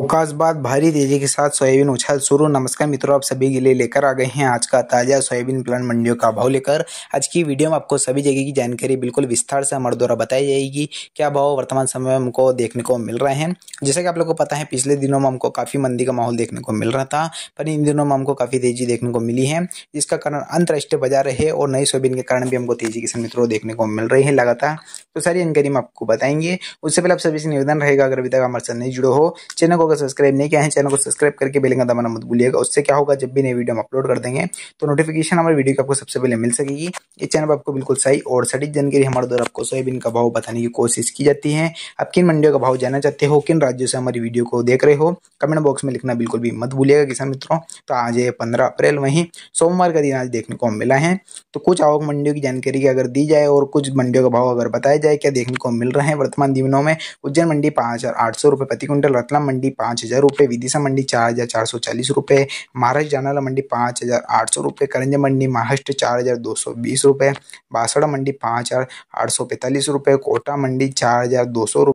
बाद भारी तेजी के साथ सोयाबीन उछाल शुरू नमस्कार मित्रों आप सभी के लिए लेकर आ गए हैं आज का ताज़ा सोयाबीन प्लान मंडियों का भाव लेकर आज की वीडियो में आपको सभी जगह की जानकारी बिल्कुल विस्तार से हमारे द्वारा बताई जाएगी क्या भाव वर्तमान समय में हमको देखने को मिल रहे हैं जैसे कि आप लोग को पता है पिछले दिनों में हमको काफ़ी मंदी का माहौल देखने को मिल रहा था पर इन दिनों में हमको काफ़ी तेज़ी देखने को मिली है जिसका कारण अंतर्राष्ट्रीय बाजार है और नई सोयाबीन के कारण भी हमको तेज़ी के मित्रों देखने को मिल रही है लगातार तो सारी जानकारी हम आपको बताएंगे उससे पहले आप सभी से निवेदन रहेगा अगर अभी तक हमारे साथ नहीं जुड़े हो चैनल को अगर सब्सक्राइब नहीं किया है चैनल को सब्सक्राइब करके बेल का दबाना मत भूलिएगा उससे क्या होगा जब भी नई वीडियो हम अपलोड कर देंगे तो नोटिफिकेशन हमारे वीडियो की आपको सबसे पहले मिल सकेगी इस चैनल पर आपको बिल्कुल सही और सटीक जानकारी हमारे द्वारा आपको सोयाबीन का भाव बताने की कोशिश की जाती है आप किन मंडियों का भाव जानना चाहते हो किन राज्यों से हमारी वीडियो को देख रहे हो कमेंट बॉक्स में लिखना बिल्कुल भी मत भूलिएगा किसान मित्रों तो आज है पंद्रह अप्रैल वहीं सोमवार का दिन आज देखने को मिला है तो कुछ आवक मंडियों की जानकारी अगर दी जाए और कुछ मंडियों का भाव अगर बताया जाए क्या देखने को मिल रहे हैं वर्तमान दिनों में उज्जैन मंडी पाँच हज़ार आठ सौ रुपए प्रति क्विंटल रतलाम मंडी पाँच हज़ार रुपये विदिशा मंडी चार हज़ार चार सौ चालीस रुपए महाराष्ट्र जानाला मंडी पाँच हज़ार आठ सौ रुपये करंजा मंडी महाराष्ट्र चार हज़ार दो सौ बीस रुपये बासड़ा मंडी पाँच हज़ार आठ सौ पैंतालीस रुपये कोटा मंडी चार हज़ार दो सौ